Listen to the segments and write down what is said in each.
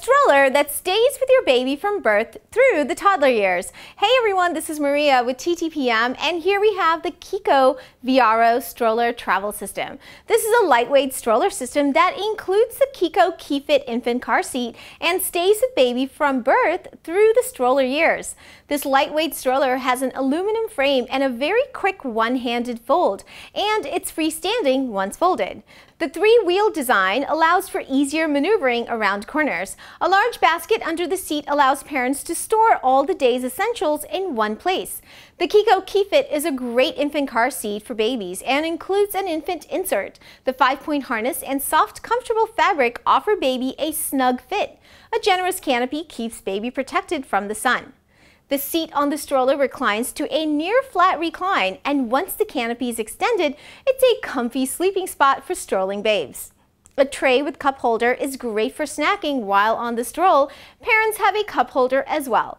try that stays with your baby from birth through the toddler years. Hey everyone, this is Maria with TTPM and here we have the Kiko Viaro stroller travel system. This is a lightweight stroller system that includes the Kiko KeyFit infant car seat and stays with baby from birth through the stroller years. This lightweight stroller has an aluminum frame and a very quick one-handed fold and it's freestanding once folded. The three-wheel design allows for easier maneuvering around corners, along large basket under the seat allows parents to store all the day's essentials in one place. The Kiko KeyFit is a great infant car seat for babies and includes an infant insert. The five-point harness and soft, comfortable fabric offer baby a snug fit. A generous canopy keeps baby protected from the sun. The seat on the stroller reclines to a near flat recline and once the canopy is extended, it's a comfy sleeping spot for strolling babes. A tray with cup holder is great for snacking while on the stroll. Parents have a cup holder as well.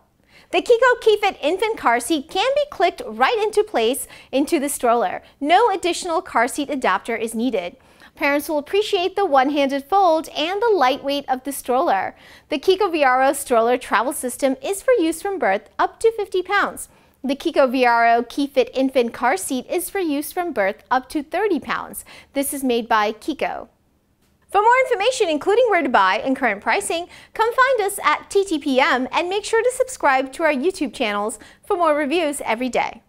The Kiko Keyfit infant car seat can be clicked right into place into the stroller. No additional car seat adapter is needed. Parents will appreciate the one-handed fold and the lightweight of the stroller. The Kiko Viaro stroller travel system is for use from birth up to 50 pounds. The Kiko Viaro Keyfit infant car seat is for use from birth up to 30 pounds. This is made by Kiko. For more information, including where to buy and current pricing, come find us at TTPM and make sure to subscribe to our YouTube channels for more reviews every day.